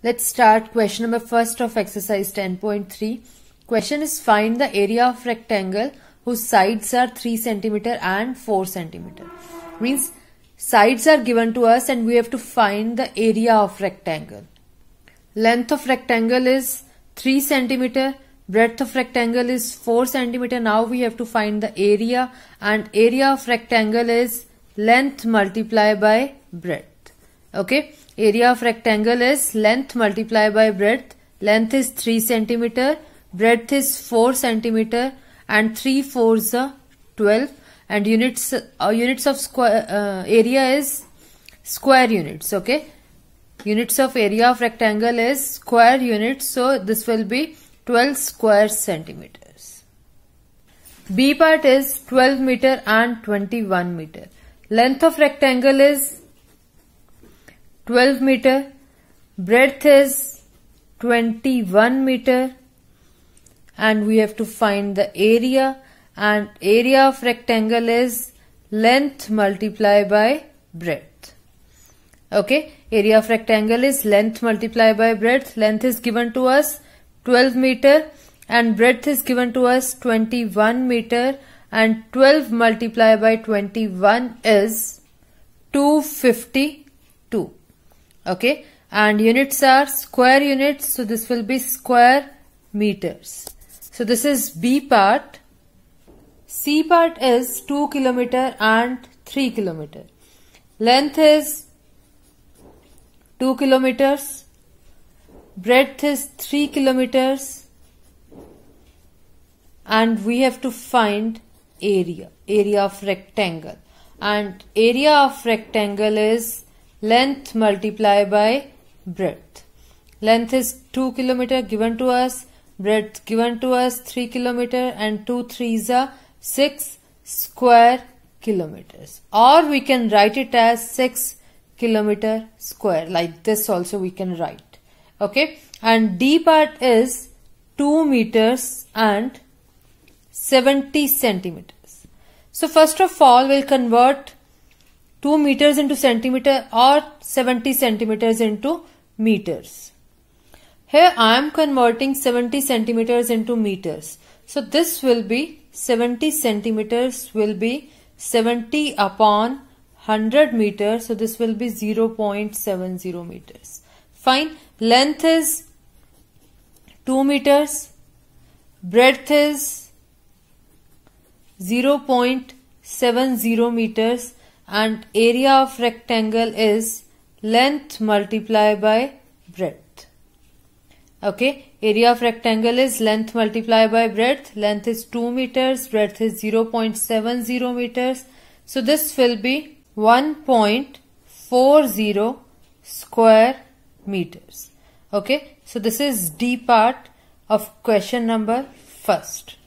Let's start question number first of exercise 10.3. Question is find the area of rectangle whose sides are 3 centimeter and 4 centimeter. Means sides are given to us and we have to find the area of rectangle. Length of rectangle is 3 centimeter. Breadth of rectangle is 4 centimeter. Now we have to find the area and area of rectangle is length multiplied by breadth okay area of rectangle is length multiplied by breadth length is 3 centimeter breadth is 4 centimeter and 3 fourths are 12 and units uh, units of square uh, area is square units okay units of area of rectangle is square units so this will be 12 square centimeters b part is 12 meter and 21 meter length of rectangle is 12 meter. Breadth is 21 meter. And we have to find the area. And area of rectangle is length multiply by breadth. Okay. Area of rectangle is length multiply by breadth. Length is given to us 12 meter and breadth is given to us 21 meter and 12 multiply by 21 is 252 okay and units are square units so this will be square meters so this is b part c part is 2 kilometer and 3 kilometer length is 2 kilometers breadth is 3 kilometers and we have to find area area of rectangle and area of rectangle is length multiply by breadth. Length is 2 kilometer given to us, breadth given to us 3 kilometer and 2 3s are 6 square kilometers or we can write it as 6 kilometer square like this also we can write okay and d part is 2 meters and 70 centimeters so first of all we'll convert 2 meters into centimeter or 70 centimeters into meters. Here I am converting 70 centimeters into meters. So this will be 70 centimeters will be 70 upon 100 meters. So this will be 0 0.70 meters. Fine. Length is 2 meters. Breadth is 0 0.70 meters and area of rectangle is length multiplied by breadth. Okay, area of rectangle is length multiplied by breadth. Length is 2 meters, breadth is 0 0.70 meters. So this will be 1.40 square meters. Okay, so this is D part of question number first.